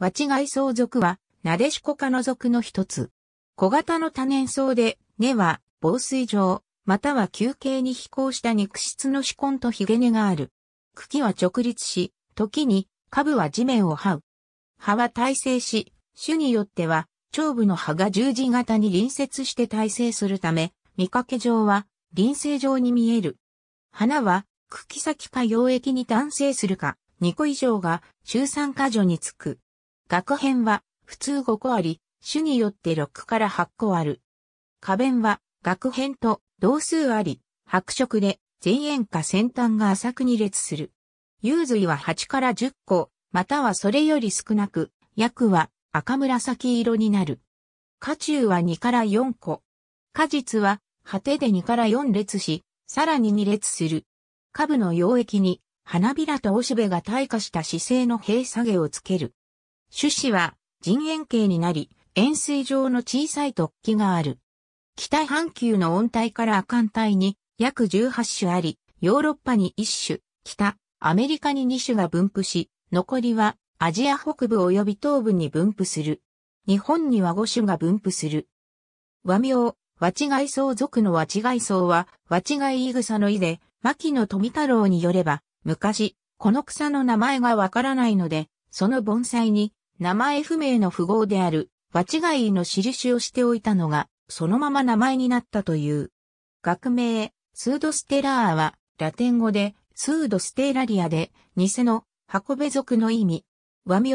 ワチガイソウ属は、ナデシコ科の属の一つ。小型の多年草で、根は防水状、または球形に飛行した肉質の歯根とヒゲ根がある。茎は直立し、時に、株は地面を這う。葉は耐性し、種によっては、頂部の葉が十字型に隣接して耐性するため、見かけ上は、輪生状に見える。花は、茎先か溶液に単生するか、2個以上が、中酸化状につく。学編は普通5個あり、種によって6から8個ある。花弁は学編と同数あり、白色で前縁か先端が浅く2列する。幽髄は8から10個、またはそれより少なく、薬は赤紫色になる。花中は2から4個。果実は果てで2から4列し、さらに2列する。下部の溶液に花びらとおしべが退化した姿勢の閉鎖毛をつける。種子は人円形になり、円錐状の小さい突起がある。北半球の温帯から亜寒帯に約18種あり、ヨーロッパに1種、北、アメリカに2種が分布し、残りはアジア北部及び東部に分布する。日本には5種が分布する。和名、和違い草属の和違い草は、和違い草の意で、牧野富太郎によれば、昔、この草の名前がわからないので、その盆栽に、名前不明の符号である、場違いの印をしておいたのが、そのまま名前になったという。学名、スードステラーは、ラテン語で、スードステラリアで、偽の、箱部族の意味。和名、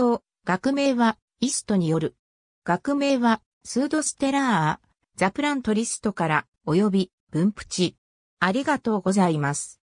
学名は、イストによる。学名は、スードステラー、ザプラントリストから、及び、分布地。ありがとうございます。